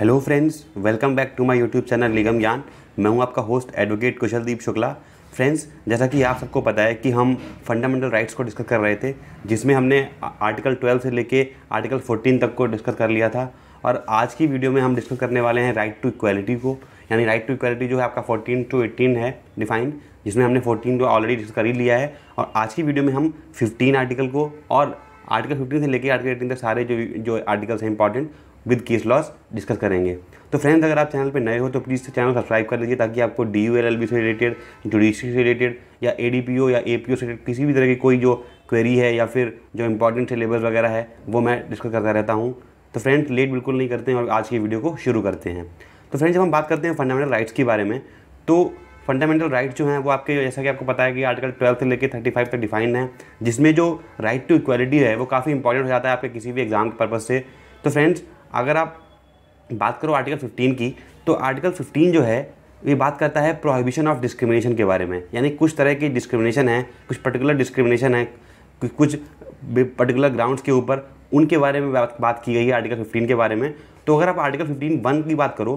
Hello friends welcome back to my YouTube channel Nigam Gyan मैं हूं आपका host advocate Kushaldeep Shukla friends जैसा कि आप सबको पता है कि हम फंडामेंटल राइट्स को डिस्कस कर रहे थे जिसमें हमने आर्टिकल 12 से लेके आर्टिकल 14 तक को डिस्कस कर लिया था और आज की वीडियो में हम डिस्कस करने वाले हैं राइट टू इक्वालिटी को यानी राइट टू इक्वालिटी जो है आपका फोर्टीन टू एटीन है डिफाइंड जिसमें हमने फोर्टीन को ऑलरेडी डिस्कस कर ही लिया है और आज की वीडियो में हम फिफ्टीन आर्टिकल को और आर्टिकल फिफ्टीन से लेके आर्टिकल एटीन तक सारे जो जो आर्टिकल्स हैं important with case laws discuss करेंगे तो फ्रेंड्स अगर आप चैनल पर नए हो तो प्लीज़ चैनल सब्सक्राइब कर लीजिए ताकि आपको D U L L B से रिलेटेड जुडिशरी से रिलेटेड या ए डी पी ओ या ए पी ओ से रिलेटेड किसी भी तरह की कोई जो क्वेरी है या फिर जो इंपॉर्टेंट सिलेबस वगैरह है वो मैं डिस्कस करता रहता हूँ तो फ्रेंड्स लेट बिल्कुल नहीं करते हैं और आज की वीडियो को शुरू करते हैं तो फ्रेंड्स जब हम बात करते हैं फंडामेंटल राइट्स के बारे में तो फंडामेंटल राइट्स जो हैं वो आपके जैसा कि आपको पता है कि आर्टिकल ट्वेल्थ से लेकर थर्टी फाइव तक डिफाइंड है जिसमें जो राइट टू इक्वालिटी है वो काफ़ी इंपॉर्टेंट हो जाता है आपके किसी भी एग्जाम के पर्पज़ से तो फ्रेंड्स अगर आप बात करो आर्टिकल 15 की तो आर्टिकल 15 जो है ये बात करता है प्रोहिबिशन ऑफ डिस्क्रिमिनेशन के बारे में यानी कुछ तरह की डिस्क्रिमिनेशन है कुछ पर्टिकुलर डिस्क्रिमिनेशन है कुछ पर्टिकुलर ग्राउंड्स के ऊपर उनके बारे में बात, की गई है आर्टिकल 15 के बारे में तो अगर आप आर्टिकल 15 वन की बात करो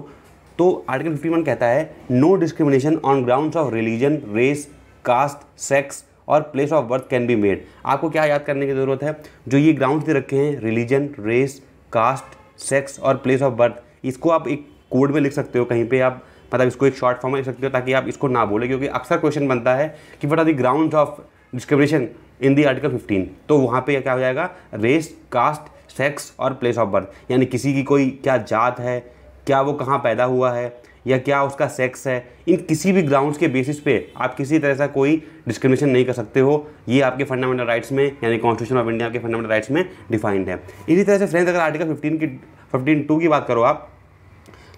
तो आर्टिकल 15 वन कहता है no discrimination on grounds of religion race caste sex और place of birth can be made आपको क्या याद करने की ज़रूरत है जो ये ग्राउंड्स दे रखे हैं रिलीजन रेस कास्ट सेक्स और प्लेस ऑफ बर्थ इसको आप एक कोड में लिख सकते हो कहीं पे आप मतलब इसको एक शॉर्ट फॉर्म में लिख सकते हो ताकि आप इसको ना बोले क्योंकि अक्सर क्वेश्चन बनता है कि what are the ground of discrimination in the article 15 तो वहाँ पे क्या हो जाएगा रेस कास्ट सेक्स और प्लेस ऑफ बर्थ यानी किसी की कोई क्या जात है क्या वो कहाँ पैदा हुआ है या क्या उसका सेक्स है इन किसी भी ग्राउंड्स के बेसिस पे आप किसी तरह से कोई डिस्क्रिमिनेशन नहीं कर सकते हो ये आपके फंडामेंटल राइट्स में यानी कॉन्स्टिट्यूशन ऑफ इंडिया के फंडामेंटल राइट्स में डिफाइंड है इसी तरह से फ्रेंड्स अगर आर्टिकल फिफ्टीन की फिफ्टीन टू की बात करो आप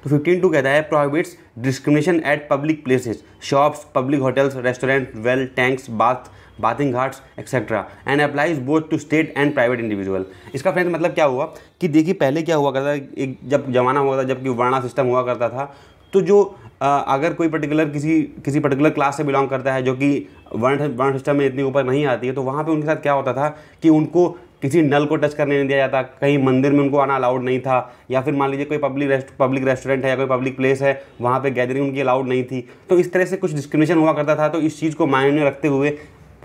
तो फिफ्टीन टू कहता है prohibits discrimination at public places shops public hotels restaurant well tanks bath bathing ghats etcetera and applies both to state and private individual इसका फ्रेंड मतलब क्या हुआ कि देखिए पहले क्या हुआ करता था एक जब जमाना हुआ था जबकि वर्णा सिस्टम हुआ करता था तो जो अगर कोई पर्टिकुलर किसी किसी पर्टिकुलर क्लास से बिलोंग करता है जो कि वर्ण वर्ण सिस्टम में इतनी ऊपर नहीं आती है तो वहाँ पे उनके साथ क्या होता था कि उनको किसी नल को टच करने नहीं दिया जाता कहीं मंदिर में उनको आना अलाउड नहीं था या फिर मान लीजिए कोई पब्लिक रेस्ट पब्लिक रेस्टोरेंट है या कोई पब्लिक प्लेस है वहाँ पे गैदरिंग उनकी अलाउड नहीं थी तो इस तरह से कुछ डिस्क्रिमिनेशन हुआ करता था तो इस चीज़ को मायने रखते हुए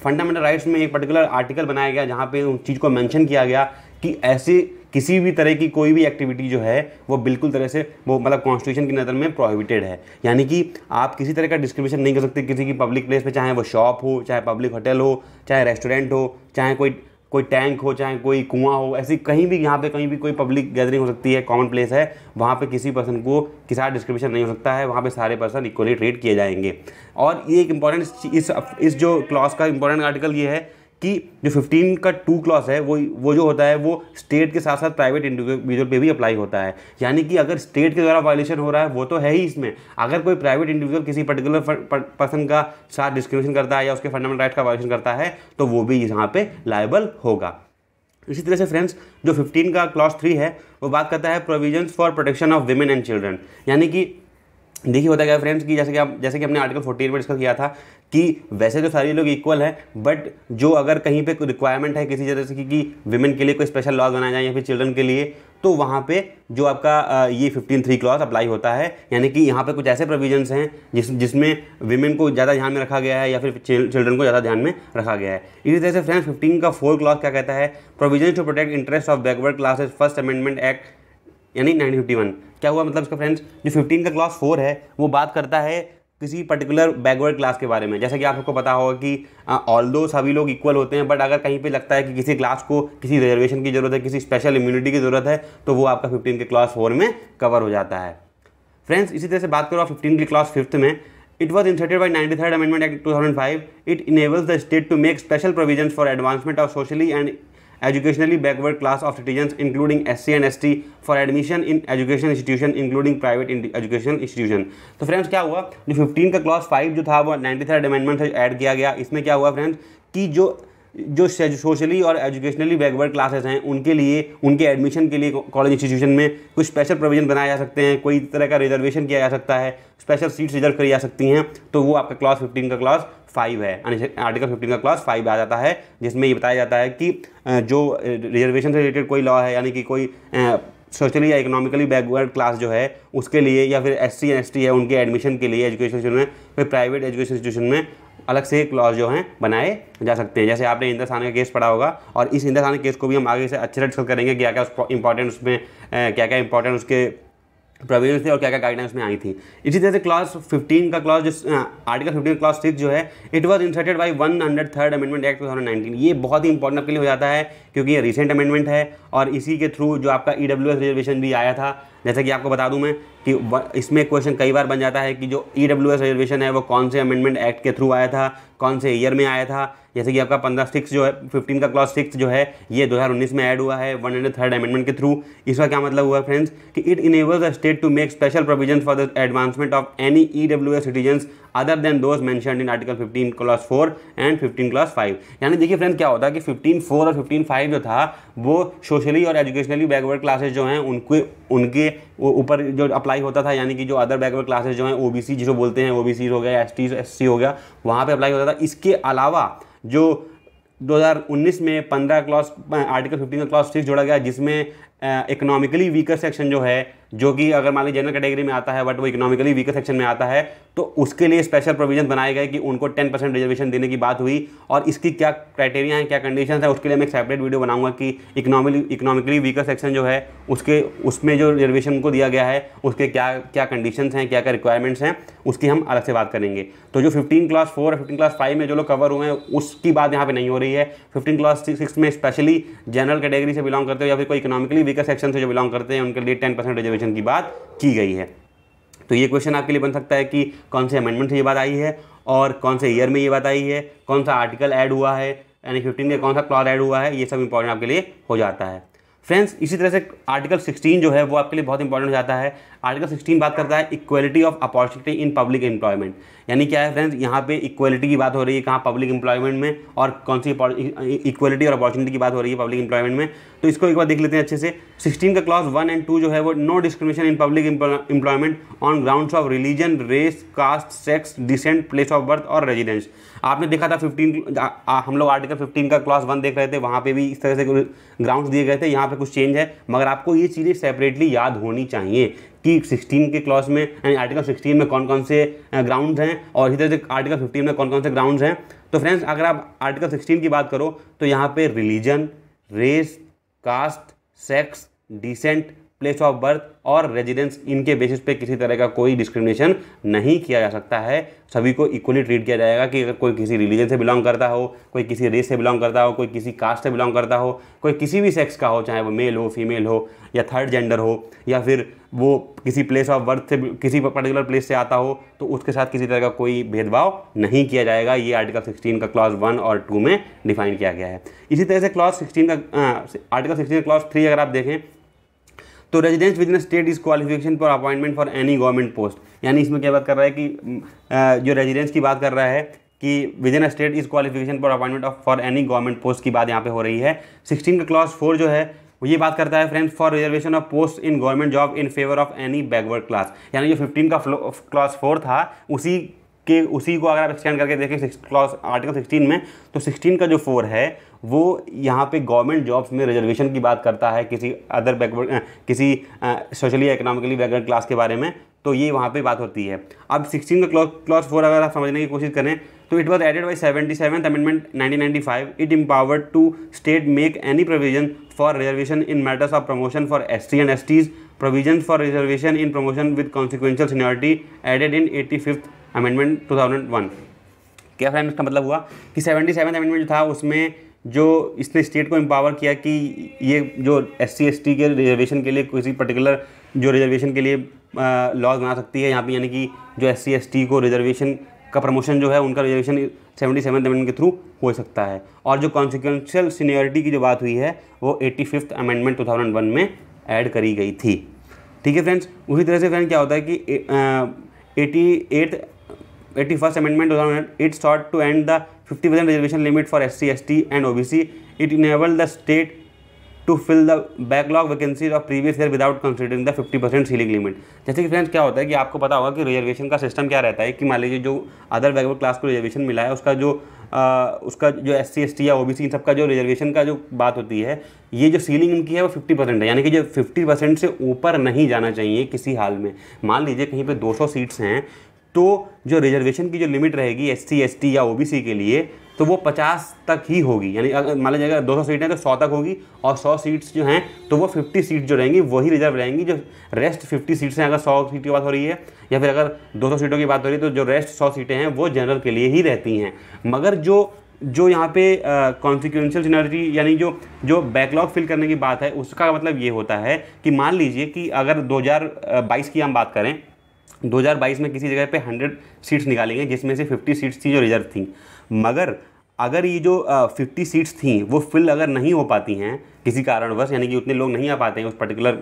फंडामेंटल राइट्स में एक पर्टिकुलर आर्टिकल बनाया गया जहाँ पर उस चीज़ को मैंशन किया गया कि ऐसी किसी भी तरह की कोई भी एक्टिविटी जो है वो बिल्कुल तरह से वो मतलब कॉन्स्टिट्यूशन की नज़र में प्रोहिबिटेड है यानी कि आप किसी तरह का डिस्क्रिमिनेशन नहीं कर सकते किसी की पब्लिक प्लेस पे चाहे वो शॉप हो चाहे पब्लिक होटल हो चाहे रेस्टोरेंट हो चाहे कोई कोई टैंक हो चाहे कोई कुआं हो ऐसी कहीं भी यहाँ पे कहीं भी कोई पब्लिक गैदरिंग हो सकती है कॉमन प्लेस है वहाँ पे किसी पर्सन को किसी साथ डिस्क्रिमिनेशन नहीं हो सकता है वहाँ पे सारे पर्सन इक्वली ट्रीट किए जाएंगे और ये एक इम्पॉर्टेंट इस इस जो क्लॉज का इम्पॉर्टेंट आर्टिकल ये है कि जो 15 का टू क्लॉस है वो वो जो होता है वो स्टेट के साथ साथ प्राइवेट इंडिविजुअल पे भी अप्लाई होता है यानी कि अगर स्टेट के द्वारा वायलेशन हो रहा है वो तो है ही इसमें अगर कोई प्राइवेट इंडिविजुअल किसी पर्टिकुलर पर्सन का साथ डिस्क्रिमिनेशन करता है या उसके फंडामेंटल राइट का वायलेशन करता है तो वो भी यहाँ पर लाइबल होगा इसी तरह से फ्रेंड्स जो 15 का क्लास थ्री है वो बात करता है provisions for protection of women and children यानी कि देखिए होता क्या फ्रेंड्स कि जैसे कि आप जैसे कि हमने आर्टिकल 48 में डिस्कस किया था कि वैसे तो सारे लोग इक्वल हैं बट जो अगर कहीं पे रिक्वायरमेंट है किसी जैसे कि, कि वुमेन के लिए कोई स्पेशल लॉज बनाया जाए या फिर चिल्ड्रन के लिए तो वहाँ पे जो आपका ये फिफ्टीन थ्री क्लॉज अप्लाई होता है यानी कि यहाँ पे कुछ ऐसे प्रोविजंस हैं जिस जिसमें विमेन को ज़्यादा ध्यान में रखा गया है या फिर चिल्ड्रन को ज़्यादा ध्यान में रखा गया है इसी तरह से फ्रेंड्स फिफ्टीन का फोर क्लॉज क्या कहता है provision to protect interest of backward classes first amendment act यानी 951 क्या हुआ मतलब इसका फ्रेंड्स जो 15 का क्लास फोर है वो बात करता है किसी पर्टिकुलर बैकवर्ड क्लास के बारे में जैसे कि आप सबको पता होगा कि ऑल दो सभी लोग इक्वल होते हैं बट अगर कहीं पे लगता है कि किसी क्लास को किसी रिजर्वेशन की ज़रूरत है किसी स्पेशल इम्यूनिटी की ज़रूरत है तो वो आपका फिफ्टीन के क्लास फोर में कवर हो जाता है फ्रेंड्स इसी तरह से बात करो आप फिफ्टीन के क्लास फिफ्थ में it was by ninety third amendment act two thousand five it enables the state to make special provision for advancement of socially and educationally backward class of citizen including S C and S T for admission in education institution including private education institution तो friends क्या हुआ जो fifteen का clause five जो था वो ninety third amendment से add किया गया इसमें क्या हुआ फ्रेंड्स कि जो जो सोशली और एजुकेशनली बैकवर्ड क्लासेस हैं उनके लिए उनके एडमिशन के लिए कॉलेज इंस्टीट्यूशन में कुछ स्पेशल प्रोविजन बनाए जा सकते हैं कोई तरह का रिजर्वेशन किया जा सकता है स्पेशल सीट्स रिजर्व करी जा सकती हैं तो वो आपका क्लास फिफ्टीन का क्लास फाइव है आर्टिकल फिफ्टीन का क्लास फाइव आ जाता है जिसमें ये बताया जाता है कि जो रिजर्वेशन से रिलेटेड कोई लॉ है यानी कि कोई सोशली या इकोनॉमिकली बैकवर्ड क्लास जो है उसके लिए या फिर एस सी एस टी है उनके एडमिशन के लिए एजुकेशन में फिर प्राइवेट एजुकेशन इंस्टीट्यूशन में अलग से क्लॉज जो हैं बनाए जा सकते हैं जैसे आपने इंद्रसान का केस पढ़ा होगा और इस इंद्रसान केस को भी हम आगे से अच्छे से डिस्कस करेंगे क्या क्या इंपॉर्टेंट उसमें क्या क्या इंपॉर्टेंट उसके प्रोविजन थे और क्या क्या गाइडेंस में आई थी इसी तरह से क्लास 15 का क्लास जो आर्टिकल 15 क्लास सिक्स जो है it was inserted by one hundred third amendment act 2019 ये बहुत ही इंपॉर्टेंट आपके लिए हो जाता है क्योंकि ये रिसेंट अमेंडमेंट है और इसी के थ्रू जो आपका ई e रिजर्वेशन भी आया था जैसा कि आपको बता दूं मैं कि इसमें क्वेश्चन कई बार बन जाता है कि जो ई e रिजर्वेशन है वो कौन से अमेंडमेंट एक्ट के थ्रू आया था कौन से ईयर में आया था जैसे कि आपका पंद्रह सिक्स जो है फिफ्टीन का क्लास सिक्स जो है ये दो में ऐड हुआ है वन हंड्रेड थर्ड अमेंडमेंट के थ्रू इसका क्या मतलब हुआ फ्रेंड्स कि it enables a state to make special provision for the advancement of any E W S other than those mention in article fifteen clause four and fifteen clause five यानी देखिए friends क्या होता है कि fifteen four और fifteen five five जो था वो सोशली और एजुकेशनली बैकवर्ड क्लासेज जो हैं उनके उनके ऊपर जो अप्लाई होता था यानी कि जो अदर बैकवर्ड क्लासेज जो हैं ओ बी सी जिसको बोलते हैं ओ बी सी हो गया एस टी एस सी हो गया वहाँ पर अप्लाई होता था इसके अलावा जो 2019 में 15 क्लास आर्टिकल 15 का क्लास सिक्स जोड़ा गया जिसमें इकोनॉमिकली वीकर सेक्शन जो है जो कि अगर मान लीजिए जनरल कैटेगरी में आता है बट वो इकोनॉमिकली वीकर सेक्शन में आता है तो उसके लिए स्पेशल प्रोविजन बनाए गए कि उनको 10 परसेंट रिजर्वेशन देने की बात हुई और इसकी क्या क्राइटेरिया है क्या कंडीशन है उसके लिए मैं एक सेपरेट वीडियो बनाऊंगा कि इकोनॉमिकली इकोनॉमिकली वीकर सेक्शन जो है उसके उसमें जो रिजर्वेशन को दिया गया है उसके क्या क्या कंडीशन हैं क्या क्या रिक्वायरमेंट्स हैं उसकी हम अलग से बात करेंगे तो जो फिफ्टीन क्लास फोर और फिफ्टीन क्लास फाइव में जो लोग कवर हुए हैं उसकी बात यहाँ पर नहीं हो रही है फिफ्टीन क्लास सिक्स में स्पेशली जनरल कैटेगरी से बिलोंग करते हो या फिर कोई इकोनॉमिकली वीकर सेक्शन से जो बिलोंग करते हैं उनके लिए टेन परसेंट रिजर्वेशन की बात की गई है तो ये क्वेश्चन आपके लिए बन सकता है कि कौन से अमेंडमेंट से ये बात आई है और कौन से ईयर में ये बात आई है कौन सा आर्टिकल ऐड हुआ है यानी फिफ्टीन में कौन सा क्लॉज ऐड हुआ है ये सब इंपॉर्टेंट आपके लिए हो जाता है फ्रेंड्स इसी तरह से आर्टिकल 16 जो है वो आपके लिए बहुत इंपॉर्टेंट हो जाता है आर्टिकल 16 बात करता है equality of opportunity in public employment यानी क्या है फ्रेंड्स यहाँ पे इक्वलिटी की बात हो रही है कहाँ पब्लिक एम्प्लॉयमेंट में और कौन सी इक्वलिटी e- e- और अपॉर्चुनिटी की बात हो रही है पब्लिक एम्प्लॉयमेंट में तो इसको एक बार देख लेते हैं अच्छे से सिक्सटीन का क्लास वन एंड टू जो है वो no discrimination in public employment on grounds of religion race caste sex descent place of birth और रेजिडेंस आपने देखा था फिफ्टीन हम लोग आर्टिकल फिफ्टीन का क्लास वन देख रहे थे वहाँ पर भी इस तरह से ग्राउंड दिए गए थे यहाँ पर कुछ चेंज है मगर आपको ये चीज़ें सेपरेटली याद होनी चाहिए कि 16 के क्लॉज में यानी आर्टिकल 16 में कौन कौन से ग्राउंड हैं और इधर से आर्टिकल 15 में कौन कौन से ग्राउंड हैं तो फ्रेंड्स अगर आप आर्टिकल 16 की बात करो तो यहाँ पे religion race caste sex descent place of birth और रेजिडेंस इनके बेसिस पे किसी तरह का कोई डिस्क्रिमिनेशन नहीं किया जा सकता है सभी को इक्वली ट्रीट किया जाएगा कि अगर कोई किसी रिलीजन से बिलोंग करता हो कोई किसी रेस से बिलोंग करता हो कोई किसी कास्ट से बिलोंग करता हो कोई किसी भी सेक्स का हो चाहे वो मेल हो फीमेल हो या थर्ड जेंडर हो या फिर वो किसी प्लेस ऑफ बर्थ से किसी पर्टिकुलर प्लेस से आता हो तो उसके साथ किसी तरह का कोई भेदभाव नहीं किया जाएगा ये आर्टिकल सिक्सटीन का क्लास वन और टू में डिफाइन किया गया है इसी तरह से क्लास सिक्सटीन का आर्टिकल सिक्सटीन का क्लास थ्री अगर आप देखें तो residence within state is qualification for appointment for any government post यानी इसमें क्या बात कर रहा है कि जो रेजिडेंस की बात कर रहा है कि within state is qualification for appointment of for any government post की बात यहाँ पे हो रही है सिक्सटीन का क्लास फोर जो है ये बात करता है friends for reservation of post in government job in favour of any backward class यानी जो फिफ्टीन का क्लास फोर था उसी के उसी को अगर आप एक्सटेंड करके देखें क्लास आर्टिकल सिक्सटीन में तो सिक्सटीन का जो फोर है वो यहाँ पे गवर्नमेंट जॉब्स में रिजर्वेशन की बात करता है किसी अदर बैकवर्ड किसी सोशली इकोनॉमिकली बैकवर्ड क्लास के बारे में तो ये वहाँ पे बात होती है अब सिक्सटीन का फोर अगर आप समझने की कोशिश करें तो it was added by seventy seven amendment nineteen five it empowered to state make any provision for reservation in matters of promotion for S T and S Ts provision for reservation in promotion with consequential seniority added in eighty fifth amendment two thousand one क्या friend इसका मतलब हुआ कि seventy seven amendment था उसमें जो इसने state को एम्पावर किया कि ये जो एस सी एस टी के रिजर्वेशन के लिए किसी पर्टिकुलर जो रिजर्वेशन के लिए लॉज बना सकती है यहाँ पे यानी कि जो एस सी एस टी को रिजर्वेशन का प्रमोशन जो है उनका रिजर्वेशन सेवेंटी सेवन अमेंडमेंट के थ्रू हो सकता है और जो कॉन्सिक्वेंशियल सीनियरिटी की जो बात हुई है वो eighty fifth amendment two thousand one में ऐड करी गई थी ठीक है फ्रेंड्स उसी तरह से फ्रेंड क्या होता है कि eighty eight eighty first amendment two thousand it sought to end the for S C S T and O B C it enable the state to fill the backlog vacancies of previous year without considering the 50 percent ceiling limit जैसे कि friends क्या होता है कि आपको पता होगा कि रिजर्वेशन का सिस्टम क्या रहता है कि मान लीजिए जो अदर बैकवर्ड क्लास को रिजर्वेशन मिला है उसका जो आ, उसका जो एस सी एस टी या सी इन सबका जो रिजर्वेशन का जो बात होती है ये जो सीलिंग इनकी है वो 50 परसेंट है यानी कि जो 50 परसेंट से ऊपर नहीं जाना चाहिए किसी हाल में मान लीजिए कहीं पर दो सौ सीट्स हैं तो जो रिजर्वेशन की जो लिमिट रहेगी एस सी एस टी या ओ बी सी के लिए तो वो 50 तक ही होगी यानी अगर मान लीजिए अगर 200 सीटें तो 100 तक होगी और 100 सीट्स जो हैं तो वो 50 सीट जो रहेंगी वही रिजर्व रहेंगी जो रेस्ट 50 सीट्स हैं अगर 100 सीट की बात हो रही है या फिर अगर 200 सीटों की बात हो रही है तो जो रेस्ट 100 सीटें हैं वो जनरल के लिए ही रहती हैं मगर जो जो यहाँ पे कॉन्सिक्वेंशियल सिनर्जी यानी जो जो बैकलॉग फिल करने की बात है उसका मतलब ये होता है कि मान लीजिए कि अगर 2022 की हम बात करें 2022 में किसी जगह पे 100 सीट्स निकालेंगे जिसमें से 50 सीट्स थी जो रिजर्व थी मगर अगर ये जो फिफ्टी सीट्स थी वो फिल अगर नहीं हो पाती हैं किसी कारणवश यानी कि उतने लोग नहीं आ पाते हैं उस पर्टिकुलर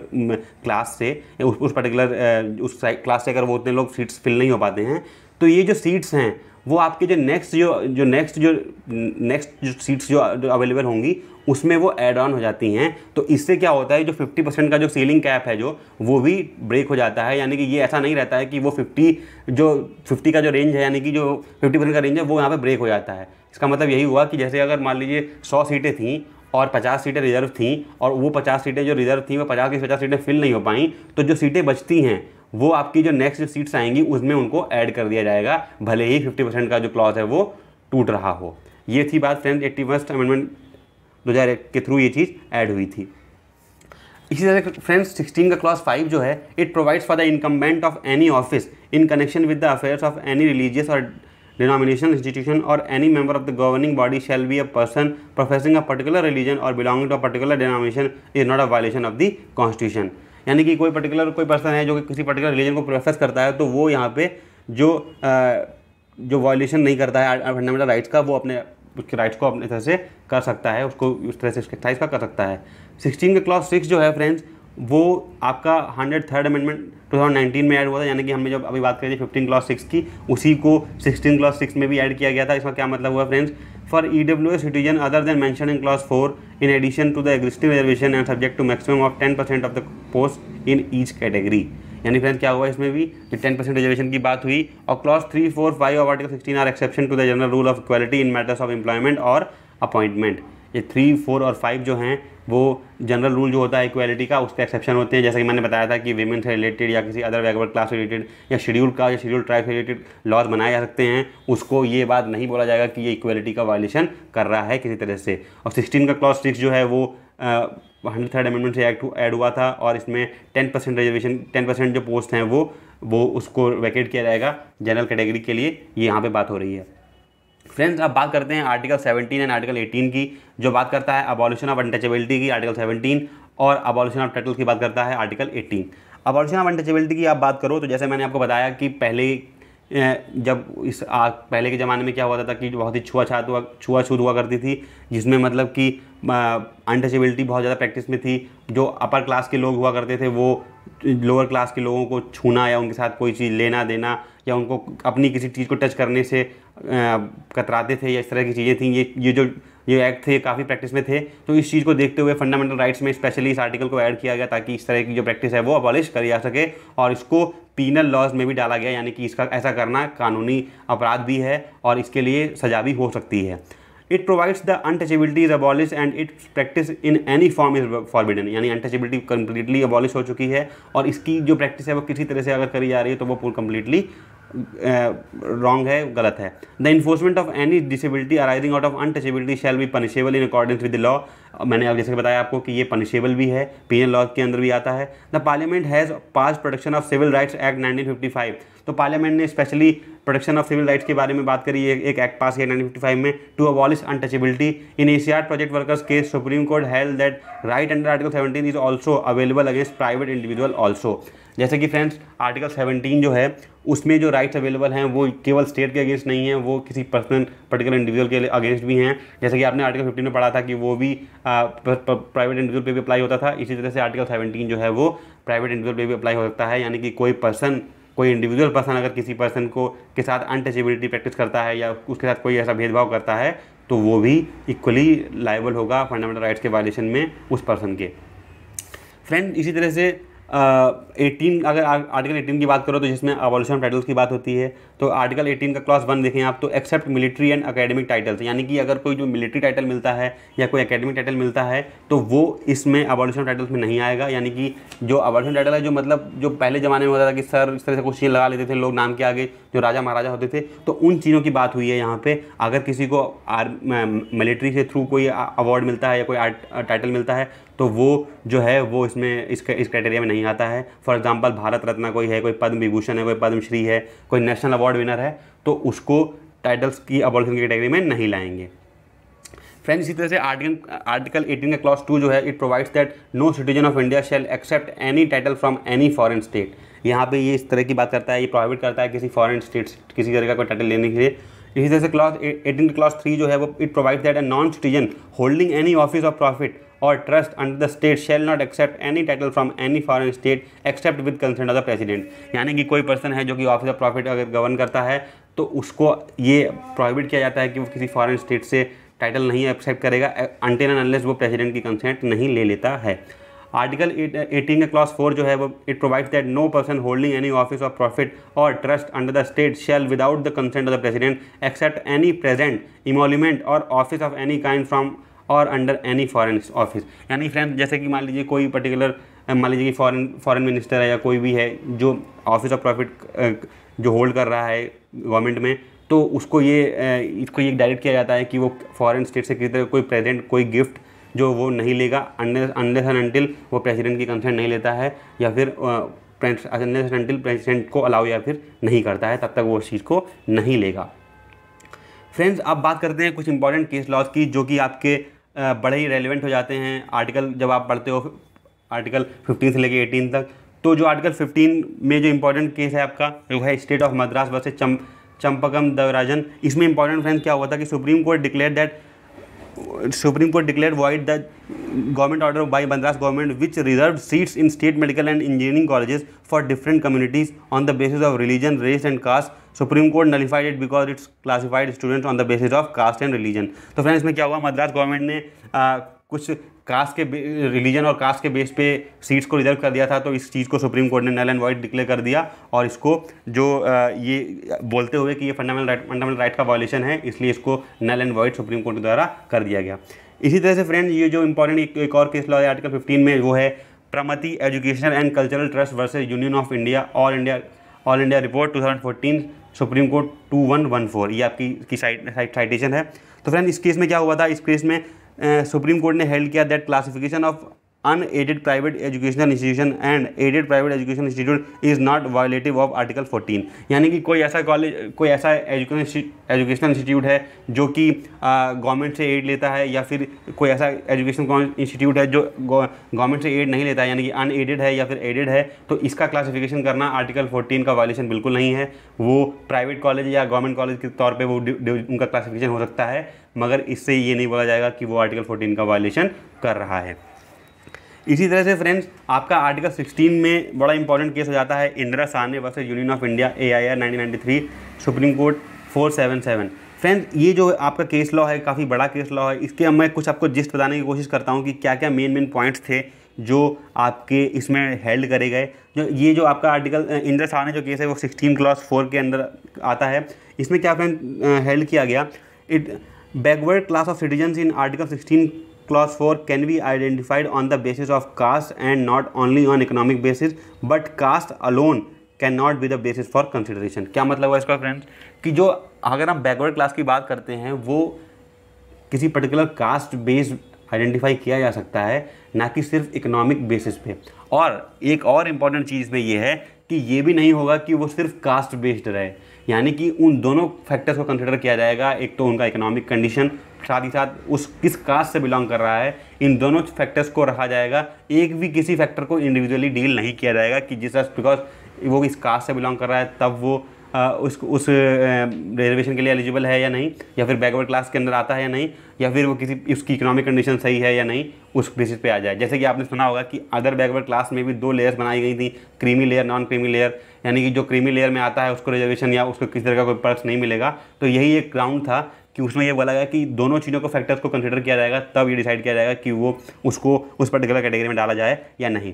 क्लास से उस उस पर्टिकुलर उस क्लास से अगर वो उतने लोग सीट्स फिल नहीं हो पाते हैं तो ये जो सीट्स हैं वो आपके जो नेक्स्ट जो जो नेक्स्ट जो नेक्स्ट जो सीट्स जो अवेलेबल होंगी उसमें वो एड ऑन हो जाती हैं तो इससे क्या होता है जो 50 परसेंट का जो सीलिंग कैप है जो वो भी ब्रेक हो जाता है यानी कि ये ऐसा नहीं रहता है कि वो 50 जो 50 का जो रेंज है यानी कि जो 50 परसेंट का रेंज है वो यहाँ पर ब्रेक हो जाता है इसका मतलब यही हुआ कि जैसे अगर मान लीजिए सौ सीटें थी और पचास सीटें रिजर्व थीं और वो पचास सीटें जो रिजर्व थीं वो पचास की पचास सीटें फिल नहीं हो पाई तो जो सीटें बचती हैं वो आपकी जो नेक्स्ट सीट्स आएंगी उसमें उनको ऐड कर दिया जाएगा भले ही 50 परसेंट का जो क्लॉज है वो टूट रहा हो ये थी बात फ्रेंड्स एट्टी फर्स्ट अमेंडमेंट दो हजार के थ्रू ये चीज़ ऐड हुई थी इसी तरह फ्रेंड्स सिक्सटीन का क्लास फाइव जो है it provides for the incumbent of any office in connection with the affairs of any religious or denomination institution or any member of the governing body shall be a person professing a particular religion or belonging to a particular denomination is not a violation of the constitution यानी कि कोई particular कोई person है जो कि किसी particular religion को profess करता है तो वो यहाँ पे जो आ, जो वायलेशन नहीं करता है फंडामेंटल राइट्स का वो अपने उसके राइट्स को अपने तरह से कर सकता है उसको उस तरह से एक्सरसाइज का कर सकता है सिक्सटीन का क्लास सिक्स जो है फ्रेंड्स वो आपका hundred third amendment two thousand nineteen में ऐड हुआ था यानी कि हमने जब अभी बात करें फिफ्टीन क्लास सिक्स की उसी को सिक्सटीन क्लास सिक्स में भी ऐड किया गया था इसका क्या मतलब हुआ friends for E W S citizen other than mention in clause four in addition to the existing reservation and subject to maximum of ten percent of the post in each category यानी friends क्या हुआ इसमें भी कि ten percent reservation की बात हुई और क्लास थ्री फोर फाइव और article sixteen are exception to the general rule of equality in matters of employment or appointment ये थ्री फोर और फाइव जो हैं वो जनरल रूल जो होता है इक्वालिटी का उस पर एक्सेप्शन होते हैं जैसा कि मैंने बताया था कि वेमेन से रिलेटेड या किसी अदर वैगवर्ड क्लास रिलेटेड या शेड्यूल का या शेड्यूल ट्राइब से रिलेटेड लॉज बनाए जा सकते हैं उसको ये बात नहीं बोला जाएगा कि ये इक्वालिटी का वायलेशन कर रहा है किसी तरह से और सिक्सटीन का क्लास सिक्स जो है वो हंड्रेड थर्ड अमेंडमेंट से एक्ट ऐड हुआ था और इसमें ten percent reservation ten percent जो पोस्ट हैं वो वो उसको वैकेट किया जाएगा जनरल कैटेगरी के लिए ये यहाँ पे बात हो रही है फ्रेंड्स अब बात करते हैं आर्टिकल 17 एंड आर्टिकल 18 की जो बात करता है अबॉल्यूशन ऑफ अनटचेबिलिटी की आर्टिकल 17 और अबॉल्यूशन ऑफ टाइटल की बात करता है आर्टिकल 18 अबॉल्यूशन ऑफ अनटचेबिलिटी की आप बात करो तो जैसे मैंने आपको बताया कि पहले जब इस आ, पहले के ज़माने में क्या हुआ था कि बहुत ही छुआछात हुआ छुआछूत हुआ करती थी जिसमें मतलब कि अनटचेबिलिटी बहुत ज़्यादा प्रैक्टिस में थी जो अपर क्लास के लोग हुआ करते थे वो लोअर क्लास के लोगों को छूना या उनके साथ कोई चीज़ लेना देना या उनको अपनी किसी चीज़ को टच करने से कतराते थे या इस तरह की चीज़ें थी ये ये जो ये एक्ट थे काफ़ी प्रैक्टिस में थे तो इस चीज़ को देखते हुए फंडामेंटल राइट्स में स्पेशली इस आर्टिकल को ऐड किया गया ताकि इस तरह की जो प्रैक्टिस है वो अबॉलिश करी जा सके और इसको पीनल लॉज में भी डाला गया यानी कि इसका ऐसा करना कानूनी अपराध भी है और इसके लिए सजा भी हो सकती है it provides the untouchability is abolish and it practice in any form is forbidden यानी अनटचेबिलिटी कम्प्लीटली अबॉलिश हो चुकी है और इसकी जो प्रैक्टिस है वो किसी तरह से अगर करी जा रही है तो वो पूरी कम्प्लीटली रॉन्ग है गलत है the enforcement of any disability arising out of untouchability shall भी punishable in accordance with the law मैंने अब जैसे बताया आपको कि ये पनिशेबल भी है पी एन लॉ के अंदर भी आता है the parliament has pass protection of civil rights act 1955 तो पार्लियामेंट ने specially protection of civil rights के बारे में बात करी एक एक्ट पास किया नाइनटीन में to abolish untouchability in Asiad project workers case supreme court held that right under article seventeen is also available against private individual also जैसे कि फ्रेंड्स आर्टिकल 17 जो है उसमें जो राइट्स अवेलेबल हैं वो केवल स्टेट के अगेंस्ट नहीं है वो किसी पर्सनल पर्टिकुलर इंडिविजुअल के अगेंस्ट भी हैं जैसे कि आपने आर्टिकल 15 में पढ़ा था कि वो भी प्राइवेट इंडिविजुअल पे भी अप्लाई होता था इसी तरह से आर्टिकल 17 जो है वो प्राइवेट इंडिविजुअल पे भी अप्लाई हो सकता है यानी कि कोई पर्सन कोई इंडिविजुअल पर्सन अगर किसी पर्सन को के साथ अनटचेबिलिटी प्रैक्टिस करता है या उसके साथ कोई ऐसा भेदभाव करता है तो वो भी इक्वली लाइबल होगा फंडामेंटल राइट्स के वायलेशन में उस पर्सन के फ्रेंड इसी तरह से एटीन uh, अगर आर्टिकल एटीन की बात करो तो जिसमें अवोल्यूशन टाइटल्स की बात होती है तो आर्टिकल 18 का क्लास वन देखें आप तो except military and academic titles यानी कि अगर कोई जो मिलिट्री टाइटल मिलता है या कोई अकेडमिक टाइटल मिलता है तो वो इसमें अबॉर्शन टाइटल्स में नहीं आएगा यानी कि जो अबॉर्शन टाइटल है जो मतलब जो पहले ज़माने में होता था कि सर इस तरह से कुछ चीज़ लगा लेते थे लोग नाम के आगे जो राजा महाराजा होते थे तो उन चीज़ों की बात हुई है यहाँ पर अगर किसी को मिलिट्री के थ्रू कोई अवार्ड मिलता है या कोई टाइटल मिलता है तो वो जो है वो इसमें इसके इस क्राइटेरिया में नहीं आता है फॉर एग्जाम्पल भारत रत्न कोई है कोई पद्म विभूषण है कोई पद्मश्री है कोई नेशनल अवार्ड अवार्ड विनर है तो उसको टाइटल्स की अवार्ड की कैटेगरी में नहीं लाएंगे फ्रेंड्स इसी तरह से आर्टिकल आर्टिकल एटीन का क्लास टू जो है it provides that no citizen of India shall accept any title from any foreign state यहाँ पे ये इस तरह की बात करता है ये प्रोवाइड करता है किसी फॉरेन स्टेट किसी तरह का कोई टाइटल लेने के लिए इसी तरह से क्लास एटीन क्लास थ्री जो है वो it provide that a non citizen holding any office of profit or trust under the state shall not accept any title from any foreign state except with consent of the president यानी कि कोई person है जो कि office of profit अगर govern करता है तो उसको ये प्रोहिबिट किया जाता है कि वो किसी फॉरन स्टेट से टाइटल नहीं एक्सेप्ट करेगा अनटेन एंड अनलेस वो प्रेसिडेंट की कंसेंट नहीं ले लेता है आर्टिकल एटीन का क्लास फोर जो है वो it provides that no person holding any office of profit or trust under the state shall without the consent of the president accept any present emolument or office of any kind from or under any foreign office यानी friend जैसे कि मान लीजिए कोई particular मान लीजिए कि फॉरन foreign minister है या कोई भी है जो ऑफिस ऑफ प्रॉफिट जो होल्ड कर रहा है गवर्नमेंट में तो उसको ये इसको ये डायरेक्ट किया जाता है कि वो फॉरेन स्टेट से किसी तरह कोई प्रेजेंट कोई गिफ्ट जो वो नहीं लेगा अनलेस अनटिल वो प्रेसिडेंट की कंसेंट नहीं लेता है या फिर अनलेस अनटिल प्रेसिडेंट को अलाउ या फिर नहीं करता है तब तक वो उस चीज़ को नहीं लेगा फ्रेंड्स अब बात करते हैं कुछ इंपॉर्टेंट केस लॉज की जो कि आपके बड़े ही रेलिवेंट हो जाते हैं आर्टिकल जब आप पढ़ते हो आर्टिकल फिफ्टीन से लेकर एटीन तक तो जो आर्टिकल फिफ्टीन में जो इंपॉर्टेंट केस है आपका वो है स्टेट ऑफ मद्रास वर्सेज चम चंपकम दवराजन इसमें इंपॉर्टेंट फ्रेंड्स क्या हुआ था कि supreme court declare that supreme court declare void the government order by Madras government which reserve seats in state medical and engineering colleges for different communities on the basis of religion race and caste supreme court nullified it because its classified students on the basis of caste and religion तो friends इसमें क्या हुआ Madras government ने कुछ cast के religion और cast के base पे सीट्स को रिजर्व कर दिया था तो इस चीज़ को सुप्रीम कोर्ट ने नल एंड वाइट डिक्लेयर कर दिया और इसको जो ये बोलते हुए कि ये फंडामेंटल राइट फंडामेंटल राइट का वायलेशन है इसलिए इसको null and void supreme court द्वारा कर दिया गया इसी तरह से फ्रेंड ये जो इंपॉर्टेंट एक और केस लॉ है आर्टिकल फिफ्टीन में वो है Pramati educational and cultural trust versus union of India all India all India report to supreme court two ये आपकी की साइट साइटेशन है तो फ्रेंड इस केस में क्या हुआ था इस केस में सुप्रीम कोर्ट ने हेल्ड किया that classification of unaided private educational institution and aided private education institute is not violative of article 14 यानी कि कोई ऐसा कॉलेज कोई ऐसा एजुकेशनल इंस्टीट्यूट है जो कि गवर्नमेंट से एड लेता है या फिर कोई ऐसा एजुकेशन इंस्टीट्यूट है जो गवर्नमेंट से एड नहीं लेता है यानी कि अनएडेड है या फिर एडेड है तो इसका क्लासिफिकेशन करना आर्टिकल 14 का वायलेशन बिल्कुल नहीं है वो प्राइवेट कॉलेज या गवर्नमेंट कॉलेज के तौर पर वो उनका क्लासिफिकेशन हो सकता है मगर इससे ये नहीं बोला जाएगा कि वो आर्टिकल फोर्टीन का वायलेशन कर रहा है इसी तरह से फ्रेंड्स आपका आर्टिकल 16 में बड़ा इंपॉर्टेंट केस हो जाता है इंदिरा ने versus union of India A I R nineteen supreme court 477 friends ये जो आपका केस लॉ है काफ़ी बड़ा केस लॉ है इसके अब मैं कुछ आपको जिस्ट बताने की कोशिश करता हूँ कि क्या क्या मेन मेन पॉइंट्स थे जो आपके इसमें हेल्ड करे गए जो ये जो आपका आर्टिकल इंदिरा ने जो केस है वो सिक्सटीन क्लास फोर के अंदर आता है इसमें क्या फ्रेंड हेल्ड किया गया it backward class of citizens in article sixteen clause four can be identified on the basis of caste and not only on economic basis but caste alone can not be the basis for consideration क्या मतलब हुआ इसका friends कि जो अगर हम backward class की बात करते हैं वो किसी पर्टिकुलर कास्ट बेस्ड आइडेंटिफाई किया जा सकता है ना कि सिर्फ इकोनॉमिक बेसिस पे और एक और इम्पॉर्टेंट चीज़ इसमें यह है कि ये भी नहीं होगा कि वो सिर्फ कास्ट बेस्ड रहे यानी कि उन दोनों फैक्टर्स को कंसिडर किया जाएगा एक तो उनका इकोनॉमिक कंडीशन साथ ही साथ उस किस कास्ट से बिलोंग कर रहा है इन दोनों फैक्टर्स को रखा जाएगा एक भी किसी फैक्टर को इंडिविजुअली डील नहीं किया जाएगा कि जिस बिकॉज वो इस कास्ट से बिलोंग कर रहा है तब वो आ, उस उस रिजर्वेशन के लिए एलिजिबल है या नहीं या फिर बैकवर्ड क्लास के अंदर आता है या नहीं या फिर वो किसी उसकी इकोनॉमिक कंडीशन सही है या नहीं उस बेसिस पे आ जाए जैसे कि आपने सुना होगा कि अदर बैकवर्ड क्लास में भी दो लेयर्स बनाई गई थी creamy layer non creamy layer यानी कि जो क्रीमी लेयर में आता है उसको रिजर्वेशन या उसको किसी तरह का कोई पर्स नहीं मिलेगा तो यही एक ग्राउंड था कि उसमें यह बोला गया कि दोनों चीज़ों को फैक्टर्स को कंसिडर किया जाएगा तब ये डिसाइड किया जाएगा कि वो उसको उस पर्टिकुलर कैटेगरी में डाला जाए या नहीं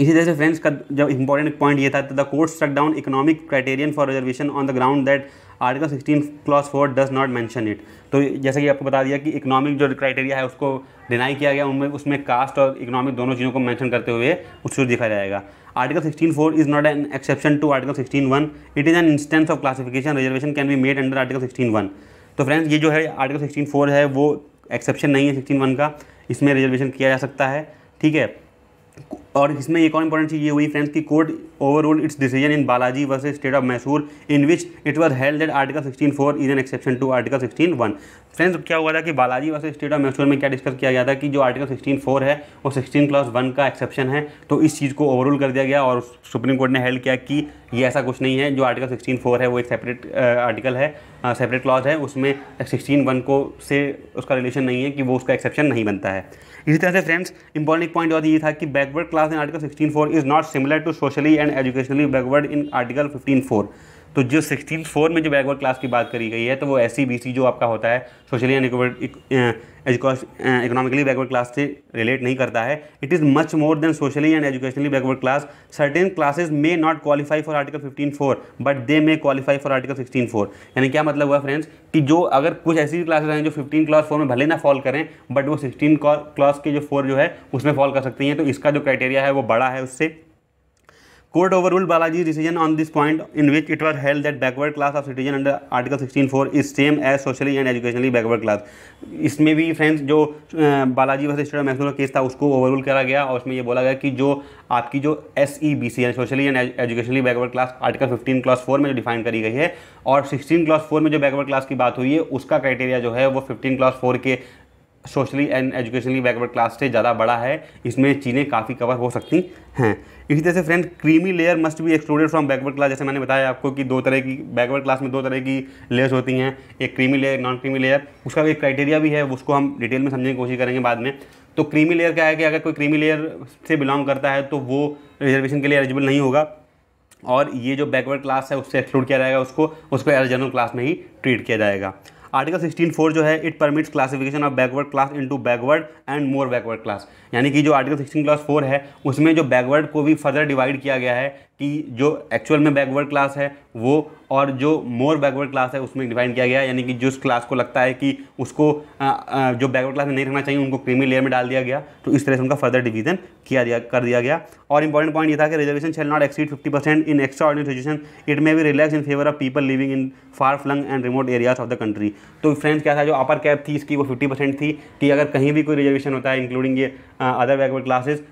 इसी तरह से फ्रेंड्स का जब इंपॉर्टेंट पॉइंट ये था the court struck down economic criterion for reservation on the ground that article sixteen clause four does not mention it तो जैसे कि आपको बता दिया कि इकोनॉमिक जो क्राइटेरिया है उसको डिनाई किया गया उनमें उसमें कास्ट और इकोनॉमिक दोनों चीज़ों को मैंशन करते हुए उसको दिखाया जाएगा article sixteen four is not an exception to article sixteen one it is an instance of classification reservation can be made under article sixteen one तो फ्रेंड्स ये जो है आर्टिकल सिक्सटीन फोर है वो एक्सेप्शन नहीं है सिक्सटीन वन का इसमें रिजर्वेशन किया जा सकता है ठीक है और इसमें एक और इंपॉर्टेंट चीज़ ये हुई फ्रेंड्स की court over rule its decision in Balaji versus state of Mysore in which it was held that article sixteen four is an exception to article sixteen one friends क्या हुआ था कि Balaji versus state of Mysore में क्या डिस्कस किया गया था कि जो आर्टिकल सिक्सटीन फोर है वो सिक्सटीन क्लास वन का एक्सेप्शन है तो इस चीज़ को ओवर रूल कर दिया गया और सुप्रीम कोर्ट ने हेल्ड किया कि ये ऐसा कुछ नहीं है जो आर्टिकल सिक्सटीन फोर है वो एक सेपरेट आर्टिकल है सेपरेट क्लॉज है उसमें सिक्सटीन वन को से उसका रिलेशन नहीं है कि वो उसका एक्सेप्शन नहीं बनता है इसी तरह से फ्रेंड्स इंपॉर्टेंट पॉइंट और ये था कि backward class in article sixteen four is not similar to socially and educationally backward in article fifteen four तो जो सिक्सटीन फोर में जो बैकवर्ड क्लास की बात करी गई है तो वो एस सी e जो आपका होता है socially and economically backward class से रिलेट नहीं करता है it is much more than socially and educationally backward class certain classes may not qualify for article fifteen four but they may qualify for article sixteen four यानी क्या मतलब हुआ friends कि जो अगर कुछ ऐसी क्लासेज हैं जो फिफ्टीन क्लास फोर में भले ना फॉल करें बट वो सिक्सटीन क्लास के जो फोर जो है उसमें फॉल कर सकती हैं तो इसका जो क्राइटेरिया है वो बड़ा है उससे court over rule Balaji decision on this point in which it was held that backward class of citizen under article 16 four is same as socially and educationally backward class इसमें भी फ्रेंड्स जो बालाजी वर्ष मैसूर केस था उसको ओवर रूल करा गया और उसमें यह बोला गया कि जो आपकी जो एस ई बी सी यानी socially and educationally backward class article fifteen clause four में जो डिफाइन करी गई है और सिक्सटीन क्लास फोर में जो बैकवर्ड क्लास की बात हुई है उसका क्राइटेरिया जो है वो फिफ्टीन क्लास फोर के socially and educationally backward class से ज़्यादा बड़ा है इसमें चीज़ें काफ़ी कवर हो सकती हैं इसी तरह से फ्रेंड क्रीमी लेयर मस्ट भी एक्सक्लूडेड फ्रॉम बैकवर्ड क्लास जैसे मैंने बताया आपको कि दो तरह की बैकवर्ड क्लास में दो तरह की लेयर्स होती हैं एक creamy layer non creamy layer उसका एक क्राइटेरिया भी है उसको हम डिटेल में समझने की कोशिश करेंगे बाद में तो क्रीमी लेयर क्या है कि अगर कोई क्रीमी लेयर से बिलोंग करता है तो वो रिजर्वेशन के लिए एलिजिबल नहीं होगा और ये जो बैकवर्ड क्लास है उससे एक्सक्लूड किया जाएगा उसको उसको एज जनरल क्लास में ही ट्रीट किया जाएगा आर्टिकल सिक्सटीन फोर जो है it permits classification of backward class into backward and more backward class यानी कि जो आर्टिकल सिक्सटीन क्लास फोर है उसमें जो बैकवर्ड को भी फर्दर डिवाइड किया गया है कि जो एक्चुअल में बैकवर्ड क्लास है वो और जो मोर बैकवर्ड क्लास है उसमें डिफाइन किया गया यानी कि जिस क्लास को लगता है कि उसको आ, आ, जो बैकवर्ड क्लास में नहीं रहना चाहिए उनको क्रीमी लेयर में डाल दिया गया तो इस तरह से उनका फर्दर डिवीजन किया दिया कर दिया गया और इंपॉर्टेंट पॉइंट ये था कि reservation shall not exceed fifty percent in extraordinary situation it may be relax in favour of people living in far flung and remote areas of the country तो फ्रेंड्स क्या था जो upper cap थी इसकी वो fifty percent थी कि अगर कहीं भी कोई रिजर्वेशन होता है इंक्लूडिंग ये अदर बैकवर्ड क्लासेज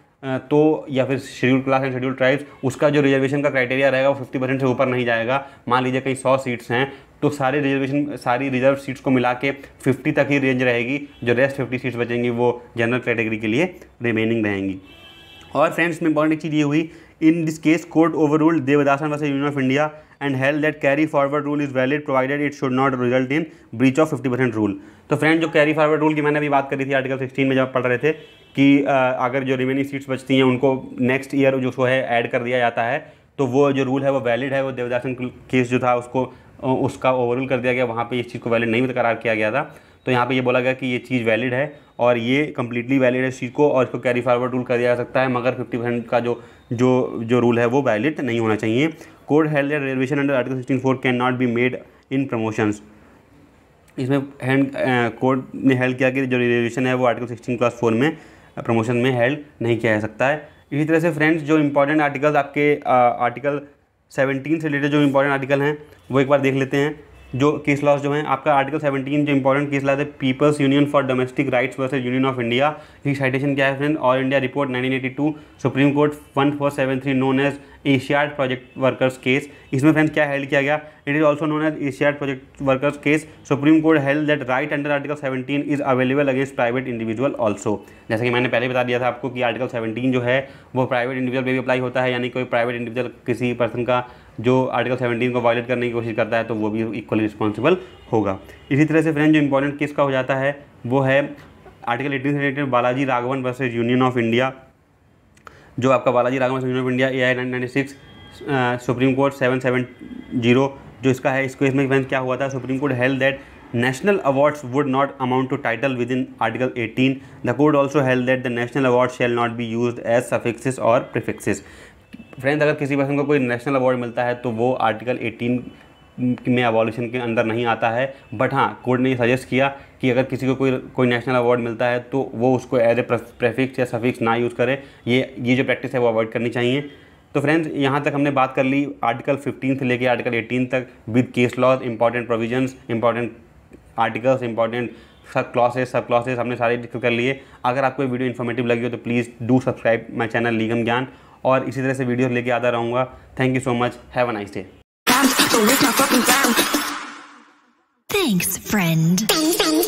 तो या फिर schedule class and schedule tribes उसका जो रिजर्वेशन का क्राइटेरिया रहेगा वो फिफ्टी परसेंट से ऊपर नहीं जाएगा मान लीजिए कहीं सौ सीट्स हैं तो सारी रिजर्वेशन सारी रिजर्व सीट्स को मिला के फिफ्टी तक ही रेंज रहेगी जो रेस्ट फिफ्टी सीट्स बचेंगी वो जनरल कैटेगरी के लिए रिमेनिंग रहेंगी और फ्रेंड्स में इंपॉर्टेंट चीज़ ये हुई in this case court over overrule Devadasan versus union of India and held that carry forward rule is valid provided it should not result in breach of fifty percent rule तो friend जो carry forward rule की मैंने अभी बात करी थी article sixteen में जब पढ़ रहे थे कि अगर जो रिमेनिंग सीट्स बचती हैं उनको नेक्स्ट ईयर जो है ऐड कर दिया जाता है तो वो जो रूल है वो वैलिड है वो देवदासन केस जो था उसको उसका ओवरऑल कर दिया गया वहाँ पे इस चीज़ को वैलिड नहीं करार किया गया था तो यहाँ पे ये बोला गया कि ये चीज़ वैलिड है और ये कम्प्लीटली वैलिड है इस चीज़ को और इसको कैरी फॉरवर्ड रूल कर दिया जा सकता है मगर फिफ्टी परसेंट का जो जो जो रूल है वो वैलिड नहीं होना चाहिए court held and reservation under article sixteen four can not be made in promotions इसमें हैंड कोर्ट ने हेल्ड किया कि जो रिजर्वेशन है वो आर्टिकल सिक्सटीन क्लास फोर में प्रमोशन में हेल्ड नहीं किया जा सकता है इसी तरह से फ्रेंड्स जो इंपॉर्टेंट आर्टिकल आपके आर्टिकल सेवनटीन से रिलेटेड जो इंपॉर्टेंट आर्टिकल हैं वो एक बार देख लेते हैं जो केस लॉस जो है आपका आर्टिकल 17 जो इंपॉर्टेंट केस लॉस है people's union for domestic rights versus union of India ये साइटेशन क्या है friend all India report 1982 supreme court 1473 known as Asiad project workers case इसमें फ्रेंड क्या हेल्ड किया गया it is also known as Asiad project workers case supreme court held that right under article seventeen is available against private individual also जैसे कि मैंने पहले बता दिया था आपको कि आर्टिकल सेवनटीन जो है वो प्राइवेट इंडिविजुअल पर भी अप्लाई होता है यानी कोई प्राइवेट इंडिविजुअल किसी पर्सन का जो आर्टिकल 17 को वायलेट करने की कोशिश करता है तो वो भी इक्वली रिस्पॉन्सिबल होगा इसी तरह से फ्रेंड जो इंपॉर्टेंट केस का हो जाता है वो है आर्टिकल एटीन से related Balaji Raghavan versus union of India जो आपका Balaji Raghavan union of India A I six supreme court seven seven zero जो इसका है इसको इसमें फ्रेंड क्या हुआ था supreme court held that national awards would not amount to title within article 18 the court also held that the national award shall not be use as suffixes और prefixes friends अगर किसी person को कोई national award मिलता है तो वो article 18 में अवॉल्यूशन के अंदर नहीं आता है बट हाँ कोर्ट ने ये सजेस्ट किया कि अगर किसी को कोई कोई नेशनल अवार्ड मिलता है तो वो उसको एज ए प्रेफिक्स या सफिक्स ना यूज़ करे ये ये जो प्रैक्टिस है वो अवॉइड करनी चाहिए तो फ्रेंड्स यहाँ तक हमने बात कर ली आर्टिकल 15 से लेकर आर्टिकल 18 तक with case laws important provisions important articles important sub classes sub classes हमने सारे डिस्कस कर लिए अगर आपको वीडियो इन्फॉर्मेटिव लगी हो तो please do subscribe my channel Legum Gyan और इसी तरह से वीडियो लेके आता रहूँगा thank you so much have nice day Thanks, friend.